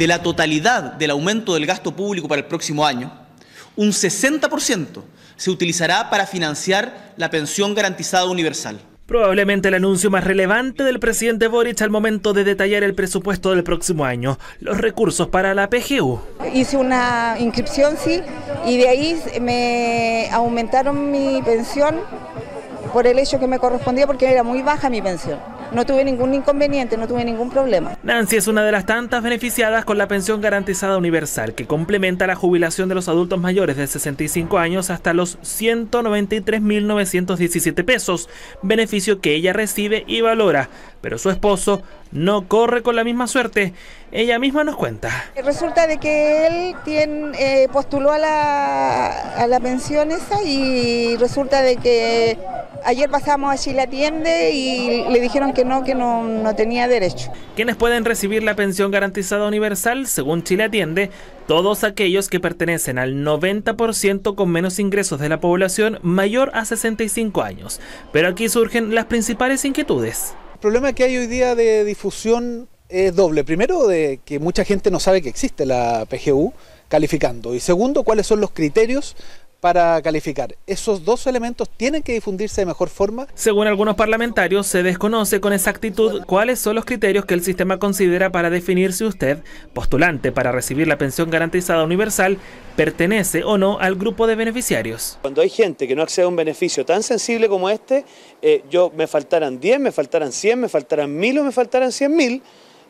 de la totalidad del aumento del gasto público para el próximo año, un 60% se utilizará para financiar la pensión garantizada universal. Probablemente el anuncio más relevante del presidente Boric al momento de detallar el presupuesto del próximo año, los recursos para la PGU. Hice una inscripción, sí, y de ahí me aumentaron mi pensión por el hecho que me correspondía porque era muy baja mi pensión no tuve ningún inconveniente, no tuve ningún problema. Nancy es una de las tantas beneficiadas con la pensión garantizada universal, que complementa la jubilación de los adultos mayores de 65 años hasta los 193.917 pesos, beneficio que ella recibe y valora, pero su esposo no corre con la misma suerte. Ella misma nos cuenta. Resulta de que él eh, postuló a la, a la pensión esa y resulta de que Ayer pasamos a Chile Atiende y le dijeron que no, que no, no tenía derecho. Quienes pueden recibir la pensión garantizada universal, según Chile Atiende, todos aquellos que pertenecen al 90% con menos ingresos de la población mayor a 65 años. Pero aquí surgen las principales inquietudes. El problema que hay hoy día de difusión es doble. Primero, de que mucha gente no sabe que existe la PGU calificando. Y segundo, cuáles son los criterios para calificar. Esos dos elementos tienen que difundirse de mejor forma. Según algunos parlamentarios, se desconoce con exactitud cuáles son los criterios que el sistema considera para definir si usted, postulante para recibir la pensión garantizada universal, pertenece o no al grupo de beneficiarios. Cuando hay gente que no accede a un beneficio tan sensible como este, eh, yo me faltaran 10, me faltaran 100, me faltaran 1000 o me faltaran 100.000,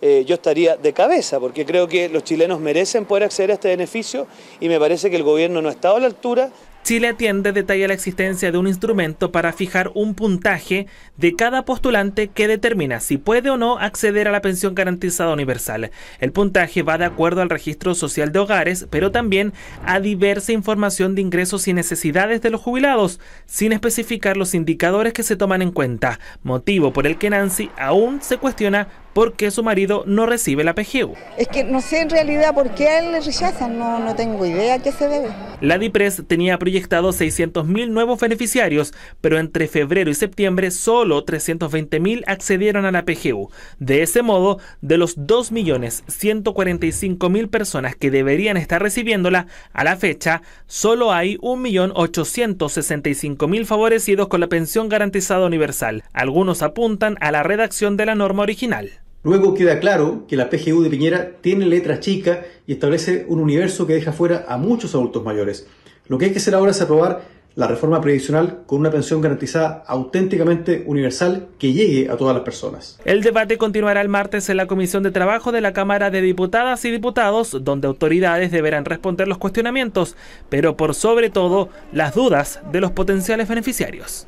eh, yo estaría de cabeza, porque creo que los chilenos merecen poder acceder a este beneficio y me parece que el gobierno no ha estado a la altura. Chile Atiende detalla la existencia de un instrumento para fijar un puntaje de cada postulante que determina si puede o no acceder a la pensión garantizada universal. El puntaje va de acuerdo al registro social de hogares, pero también a diversa información de ingresos y necesidades de los jubilados, sin especificar los indicadores que se toman en cuenta, motivo por el que Nancy aún se cuestiona porque su marido no recibe la PGU. Es que no sé en realidad por qué a él le rechazan, no, no tengo idea qué se debe. La DIPRES tenía proyectado 600.000 nuevos beneficiarios, pero entre febrero y septiembre solo 320.000 accedieron a la PGU. De ese modo, de los 2.145.000 personas que deberían estar recibiéndola, a la fecha solo hay 1.865.000 favorecidos con la pensión garantizada universal. Algunos apuntan a la redacción de la norma original. Luego queda claro que la PGU de Piñera tiene letra chica y establece un universo que deja fuera a muchos adultos mayores. Lo que hay que hacer ahora es aprobar la reforma previsional con una pensión garantizada auténticamente universal que llegue a todas las personas. El debate continuará el martes en la Comisión de Trabajo de la Cámara de Diputadas y Diputados, donde autoridades deberán responder los cuestionamientos, pero por sobre todo las dudas de los potenciales beneficiarios.